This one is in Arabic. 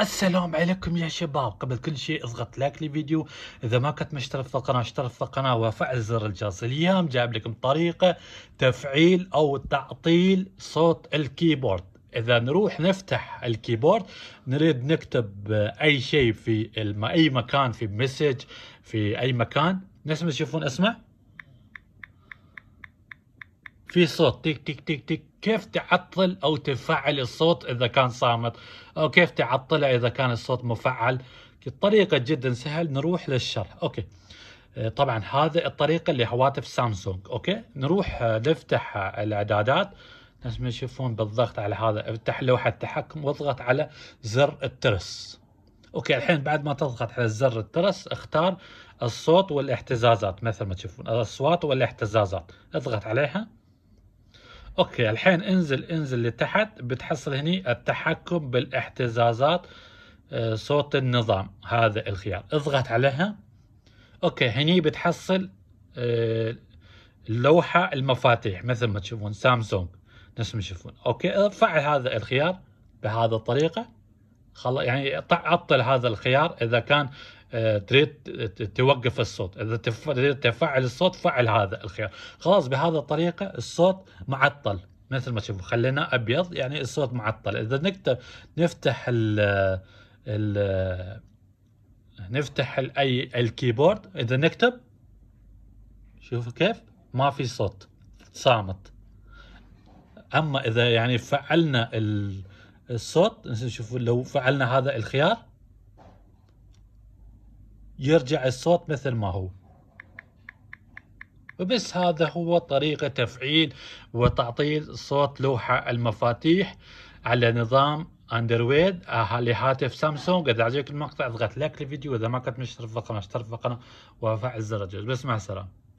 السلام عليكم يا شباب قبل كل شيء اضغط لايك للفيديو اذا ما كنت مشترك في القناه اشترك في القناه وفعل زر الجرس اليوم جايب لكم طريقه تفعيل او تعطيل صوت الكيبورد اذا نروح نفتح الكيبورد نريد نكتب اي شيء في الم... اي مكان في مسج في اي مكان نسمع تشوفون اسمع في صوت تيك تيك تيك تيك كيف تعطل او تفعل الصوت اذا كان صامت او كيف تعطله اذا كان الصوت مفعل الطريقه جدا سهل نروح للشرح اوكي آه، طبعا هذا الطريقه اللي هواتف سامسونج اوكي نروح آه، نفتح آه، الاعدادات نفس ما تشوفون بالضغط على هذا افتح لوحه التحكم واضغط على زر الترس اوكي الحين بعد ما تضغط على زر الترس اختار الصوت والاهتزازات مثل ما تشوفون الاصوات والاهتزازات اضغط عليها اوكي الحين انزل انزل لتحت بتحصل هني التحكم بالاحتزازات آه، صوت النظام هذا الخيار اضغط عليها اوكي هني بتحصل اللوحة آه، المفاتيح مثل ما تشوفون سامسونج نفس ما تشوفون اوكي فعل هذا الخيار بهذه الطريقة خل... يعني عطل هذا الخيار اذا كان آه، تريد توقف الصوت اذا تريد تفعل الصوت فعل هذا الخيار خلاص بهذا الطريقه الصوت معطل مثل ما تشوفوا خليناه ابيض يعني الصوت معطل اذا نكتب نفتح ال ال نفتح اي الكيبورد اذا نكتب شوفوا كيف ما في صوت صامت اما اذا يعني فعلنا الصوت شوفوا لو فعلنا هذا الخيار يرجع الصوت مثل ما هو وبس هذا هو طريقة تفعيل وتعطيل صوت لوحة المفاتيح على نظام اندرويد آه، لهاتف سامسونج اذا عجبك المقطع اضغط لايك للفيديو اذا ما كنت مشترك في القناه اشترك في القناه وفعل زر الجرس بس مع السلامه